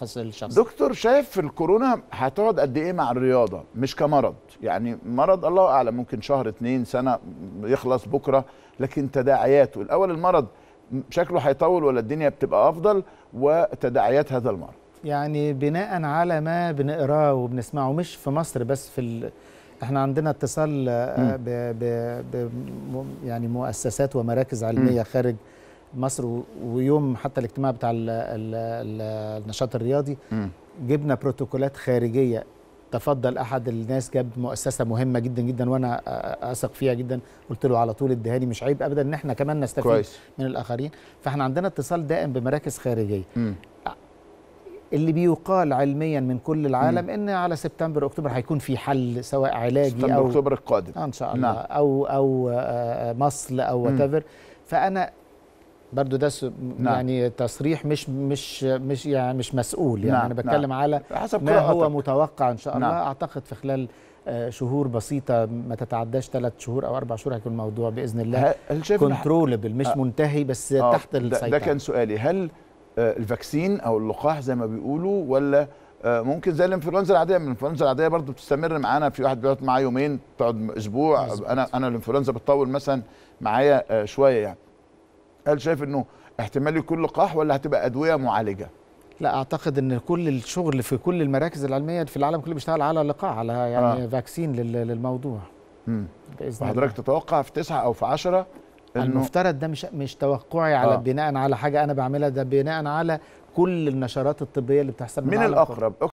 ملخص الشخص دكتور شايف في الكورونا هتقعد قد ايه مع الرياضه مش كمرض يعني مرض الله اعلم ممكن شهر اتنين سنه يخلص بكره لكن تداعياته الاول المرض شكله هيطول ولا الدنيا بتبقى افضل وتداعيات هذا المرض يعني بناء على ما بنقراه وبنسمعه مش في مصر بس في ال... احنا عندنا اتصال آه، ب... ب... ب... يعني مؤسسات ومراكز علميه م. خارج مصر ويوم حتى الاجتماع بتاع الـ الـ الـ النشاط الرياضي م. جبنا بروتوكولات خارجيه تفضل احد الناس جاب مؤسسه مهمه جدا جدا وانا اثق فيها جدا قلت له على طول الدهاني مش عيب ابدا ان احنا كمان نستفيد كويس. من الاخرين فاحنا عندنا اتصال دائم بمراكز خارجيه م. اللي بيقال علميا من كل العالم م. ان على سبتمبر اكتوبر هيكون في حل سواء علاجي سبتمبر او اكتوبر القادم آه، ان شاء نعم. الله نعم. او او آه، آه، مصل او وات ايفر فانا برضو ده نعم. يعني تصريح مش مش مش يعني مش مسؤول يعني نعم. انا نعم. بتكلم نعم. على حسب ما هو متوقع ان شاء الله نعم. اعتقد في خلال آه، شهور بسيطه ما تتعداش ثلاث شهور او اربع شهور هيكون الموضوع باذن الله كنترولبل مش آه. منتهي بس آه. تحت السيطره ده كان سؤالي هل آه، الفاكسين او اللقاح زي ما بيقولوا ولا آه، ممكن زي الانفلونزا العاديه من الانفلونزا العاديه برضو بتستمر معانا في واحد بيقعد معاه يومين تقعد اسبوع مزبط. انا انا الانفلونزا بتطول مثلا معايا شويه يعني هل شايف انه احتمال يكون لقاح ولا هتبقى ادويه معالجه لا اعتقد ان كل الشغل في كل المراكز العلميه في العالم كله بيشتغل على لقاح على يعني آه. فاكسين للموضوع امم حضرتك تتوقع في تسعة او في عشرة إنه المفترض ده مش مش توقعي على آه. بناء على حاجه انا بعملها ده بناء على كل النشرات الطبيه اللي بتحصل من, من الاقرب